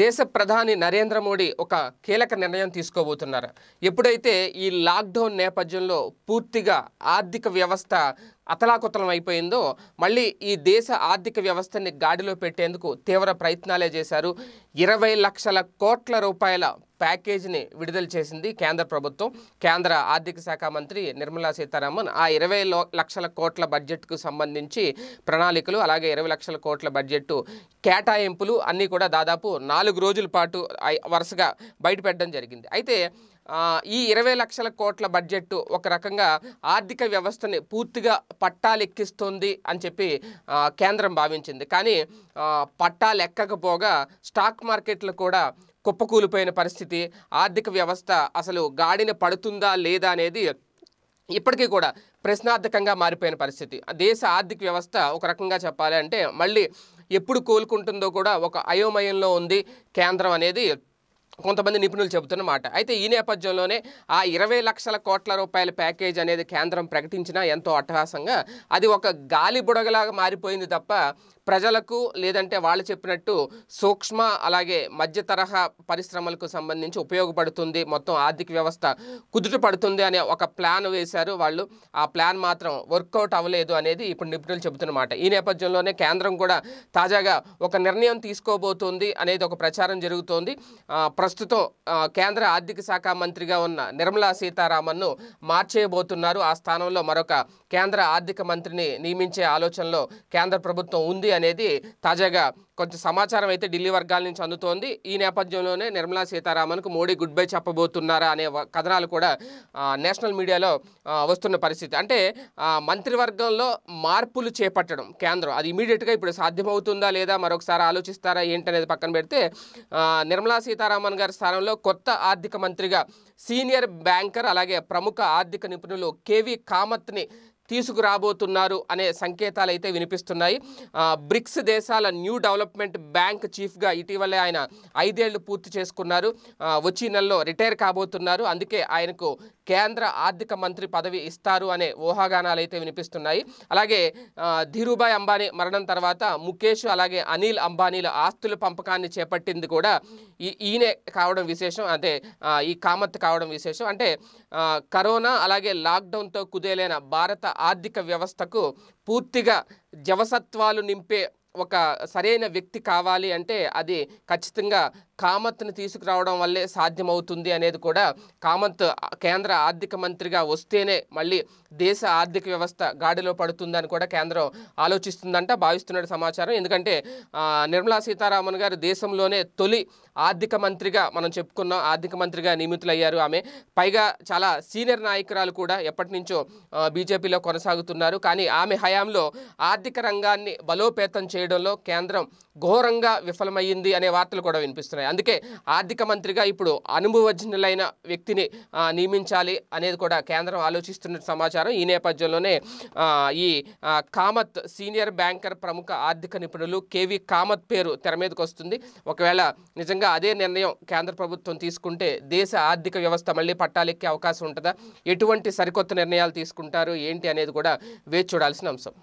దేశ ప్రధాని నరేంద్ర మోడీ ఒక కీలక నిర్ణయం తీసుకోబోతున్నారు ఎప్పుడైతే ఈ లాక్డౌన్ నేపథ్యంలో పూర్తిగా ఆర్థిక వ్యవస్థ అతలాకుతలం అయిపోయిందో మళ్ళీ ఈ దేశ ఆర్థిక వ్యవస్థని గాడిలో పెట్టేందుకు తీవ్ర ప్రయత్నాలే చేశారు ఇరవై లక్షల కోట్ల రూపాయల ప్యాకేజీని విడుదల చేసింది కేంద్ర ప్రభుత్వం కేంద్ర ఆర్థిక శాఖ మంత్రి నిర్మలా సీతారామన్ ఆ ఇరవై లక్షల కోట్ల బడ్జెట్కు సంబంధించి ప్రణాళికలు అలాగే ఇరవై లక్షల కోట్ల బడ్జెట్ కేటాయింపులు అన్నీ కూడా దాదాపు నాలుగు రోజుల పాటు వరుసగా బయటపెట్టడం జరిగింది అయితే ఈ ఇరవై లక్షల కోట్ల బడ్జెట్ ఒక రకంగా ఆర్థిక వ్యవస్థని పూర్తిగా పట్టాలెక్కిస్తుంది అని చెప్పి కేంద్రం భావించింది కానీ పట్టాలెక్కకపోగా స్టాక్ మార్కెట్లు కూడా కుప్పకూలిపోయిన పరిస్థితి ఆర్థిక వ్యవస్థ అసలు గాడిన పడుతుందా లేదా అనేది ఇప్పటికీ కూడా ప్రశ్నార్థకంగా మారిపోయిన పరిస్థితి దేశ ఆర్థిక వ్యవస్థ ఒక రకంగా చెప్పాలి అంటే మళ్ళీ ఎప్పుడు కోలుకుంటుందో కూడా ఒక అయోమయంలో ఉంది కేంద్రం అనేది కొంతమంది నిపుణులు చెబుతున్న మాట అయితే ఈ నేపథ్యంలోనే ఆ ఇరవై లక్షల కోట్ల రూపాయల ప్యాకేజ్ అనేది కేంద్రం ప్రకటించినా ఎంతో అట్టహాసంగా అది ఒక గాలి బుడగలాగా మారిపోయింది తప్ప ప్రజలకు లేదంటే వాళ్ళు చెప్పినట్టు సూక్ష్మ అలాగే మధ్య తరహా పరిశ్రమలకు సంబంధించి ఉపయోగపడుతుంది మొత్తం ఆర్థిక వ్యవస్థ కుదుట పడుతుంది అనే ఒక ప్లాన్ వేశారు వాళ్ళు ఆ ప్లాన్ మాత్రం వర్కౌట్ అవ్వలేదు అనేది ఇప్పుడు నిపుణులు చెబుతున్నమాట ఈ నేపథ్యంలోనే కేంద్రం కూడా తాజాగా ఒక నిర్ణయం తీసుకోబోతోంది అనేది ఒక ప్రచారం జరుగుతోంది ప్రస్తుతం కేంద్ర ఆర్థిక శాఖ మంత్రిగా ఉన్న నిర్మలా సీతారామన్ను మార్చేయబోతున్నారు ఆ స్థానంలో మరొక కేంద్ర ఆర్థిక మంత్రిని నియమించే ఆలోచనలో కేంద్ర ప్రభుత్వం ఉంది అనేది తాజాగా కొంచెం సమాచారం అయితే ఢిల్లీ వర్గాల నుంచి అందుతోంది ఈ నేపథ్యంలోనే నిర్మలా సీతారామన్కు మోడీ గుడ్ బై చెప్పబోతున్నారా అనే కథనాలు కూడా నేషనల్ మీడియాలో వస్తున్న పరిస్థితి అంటే మంత్రివర్గంలో మార్పులు చేపట్టడం కేంద్రం అది ఇమీడియట్గా ఇప్పుడు సాధ్యమవుతుందా లేదా మరొకసారి ఆలోచిస్తారా ఏంటనేది పక్కన పెడితే నిర్మలా సీతారామన్ గారి స్థానంలో కొత్త ఆర్థిక మంత్రిగా సీనియర్ బ్యాంకర్ అలాగే ప్రముఖ ఆర్థిక నిపుణులు కేవీ కామత్ని తీసుకురాబోతున్నారు అనే సంకేతాలు అయితే వినిపిస్తున్నాయి బ్రిక్స్ దేశాల న్యూ డెవలప్మెంట్ బ్యాంక్ చీఫ్గా ఇటీవలే ఆయన ఐదేళ్లు పూర్తి చేసుకున్నారు వచ్చే నెలలో రిటైర్ కాబోతున్నారు అందుకే ఆయనకు కేంద్ర ఆర్థిక మంత్రి పదవి ఇస్తారు అనే ఊహాగానాలు అయితే వినిపిస్తున్నాయి అలాగే ధీరుభాయ్ అంబానీ మరణం తర్వాత ముఖేష్ అలాగే అనిల్ అంబానీల ఆస్తుల పంపకాన్ని చేపట్టింది కూడా ఈ ఈయనే కావడం విశేషం అంటే ఈ కామత్ కావడం విశేషం అంటే కరోనా అలాగే లాక్డౌన్తో కుదేలైన భారత ఆర్థిక వ్యవస్థకు పూర్తిగా జవసత్వాలు నింపే ఒక సరైన వ్యక్తి కావాలి అంటే అది ఖచ్చితంగా కామత్ను తీసుకురావడం వల్లే సాధ్యమవుతుంది అనేది కూడా కామత్ కేంద్ర ఆర్థిక మంత్రిగా వస్తేనే మళ్ళీ దేశ ఆర్థిక వ్యవస్థ గాడిలో పడుతుందని కూడా కేంద్రం ఆలోచిస్తుందంట భావిస్తున్నట్టు సమాచారం ఎందుకంటే నిర్మలా సీతారామన్ గారు దేశంలోనే తొలి ఆర్థిక మంత్రిగా మనం చెప్పుకున్నాం ఆర్థిక మంత్రిగా నియమితులయ్యారు ఆమె పైగా చాలా సీనియర్ నాయకురాలు కూడా ఎప్పటి నుంచో బీజేపీలో కొనసాగుతున్నారు కానీ ఆమె హయాంలో ఆర్థిక రంగాన్ని బలోపేతం చేయడంలో కేంద్రం ఘోరంగా విఫలమైంది అనే వార్తలు కూడా వినిపిస్తున్నాయి అందుకే ఆర్థిక మంత్రిగా ఇప్పుడు అనుభవజ్ఞులైన వ్యక్తిని నియమించాలి అనేది కూడా కేంద్రం ఆలోచిస్తున్న సమాచారం ఈ నేపథ్యంలోనే ఈ కామత్ సీనియర్ బ్యాంకర్ ప్రముఖ ఆర్థిక నిపుణులు కేవి కామత్ పేరు తెర మీదకి వస్తుంది ఒకవేళ నిజంగా అదే నిర్ణయం కేంద్ర ప్రభుత్వం తీసుకుంటే దేశ ఆర్థిక వ్యవస్థ మళ్ళీ పట్టాలెక్కే అవకాశం ఉంటుందా ఎటువంటి సరికొత్త నిర్ణయాలు తీసుకుంటారు ఏంటి అనేది కూడా వేచి చూడాల్సిన అంశం